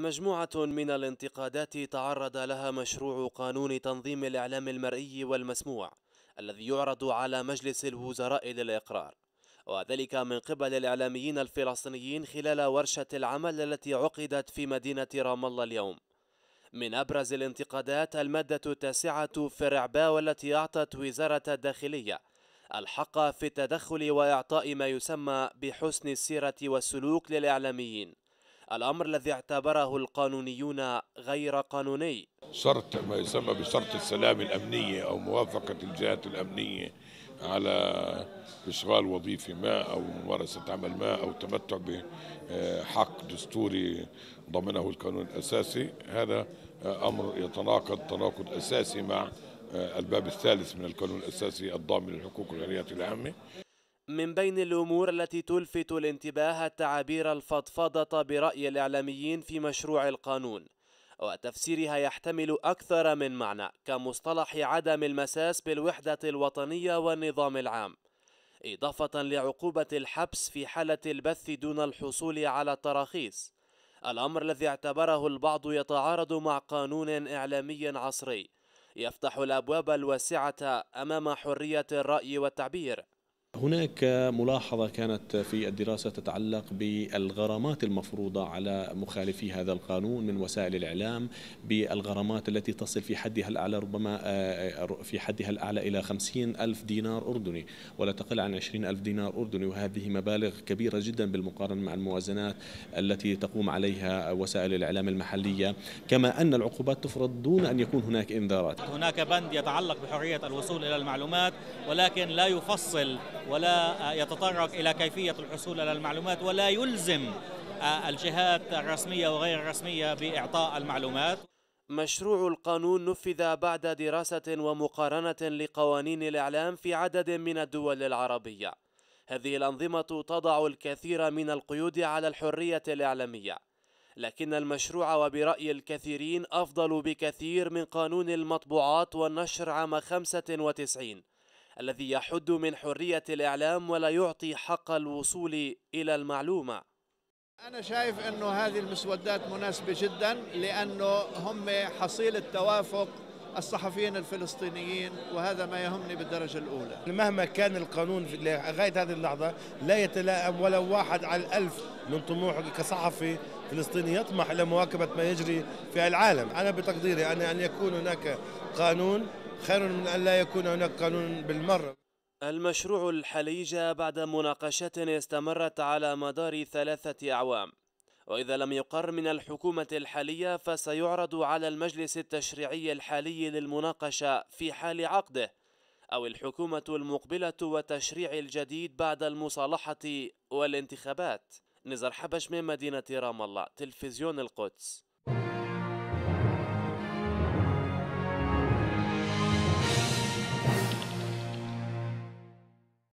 مجموعة من الانتقادات تعرض لها مشروع قانون تنظيم الإعلام المرئي والمسموع الذي يعرض على مجلس الوزراء للإقرار وذلك من قبل الإعلاميين الفلسطينيين خلال ورشة العمل التي عقدت في مدينة رام الله اليوم من أبرز الانتقادات المادة التاسعة في الرعباء والتي أعطت وزارة الداخلية الحق في التدخل وإعطاء ما يسمى بحسن السيرة والسلوك للإعلاميين الأمر الذي اعتبره القانونيون غير قانوني شرط ما يسمى بشرط السلام الأمنية أو موافقة الجهات الأمنية على اشغال وظيفه ما او ممارسه عمل ما او تمتع بحق دستوري ضمنه القانون الاساسي هذا امر يتناقض تناقض اساسي مع الباب الثالث من القانون الاساسي الضامن للحقوق والحريات العامه من بين الأمور التي تلفت الانتباه التعابير الفضفضة برأي الإعلاميين في مشروع القانون وتفسيرها يحتمل أكثر من معنى كمصطلح عدم المساس بالوحدة الوطنية والنظام العام إضافة لعقوبة الحبس في حالة البث دون الحصول على التراخيص الأمر الذي اعتبره البعض يتعارض مع قانون إعلامي عصري يفتح الأبواب الواسعة أمام حرية الرأي والتعبير هناك ملاحظة كانت في الدراسة تتعلق بالغرامات المفروضة على مخالفي هذا القانون من وسائل الإعلام بالغرامات التي تصل في حدها الأعلى ربما آه، في حدها الأعلى إلى 50 ألف دينار أردني ولا تقل عن 20 ألف دينار أردني وهذه مبالغ كبيرة جدا بالمقارنة مع الموازنات التي تقوم عليها وسائل الإعلام المحلية كما أن العقوبات تفرض دون أن يكون هناك إنذارات هناك بند يتعلق بحرية الوصول إلى المعلومات ولكن لا يفصل ولا آه، يتطرق إلى كيفية الحصول على المعلومات ولا يلزم آه، الجهات الرسمية وغير الرسمية بإعطاء المعلومات مشروع القانون نفذ بعد دراسة ومقارنة لقوانين الإعلام في عدد من الدول العربية هذه الأنظمة تضع الكثير من القيود على الحرية الإعلامية لكن المشروع وبرأي الكثيرين أفضل بكثير من قانون المطبوعات والنشر عام 95 الذي يحد من حرية الإعلام ولا يعطي حق الوصول إلى المعلومة أنا شايف أنه هذه المسودات مناسبة جدا لأنه هم حصيل التوافق الصحفيين الفلسطينيين وهذا ما يهمني بالدرجة الأولى مهما كان القانون لغاية هذه اللحظة لا يتلائم ولا واحد على الألف من طموحك كصحفي فلسطيني يطمح إلى مواكبة ما يجري في العالم أنا بتقديري أن أن يكون هناك قانون خير من أن لا يكون هناك قانون بالمرة المشروع جاء بعد مناقشات استمرت على مدار ثلاثة أعوام وإذا لم يقر من الحكومة الحالية فسيعرض على المجلس التشريعي الحالي للمناقشة في حال عقده أو الحكومة المقبلة وتشريع الجديد بعد المصالحة والانتخابات نزار حبش من مدينة رام الله تلفزيون القدس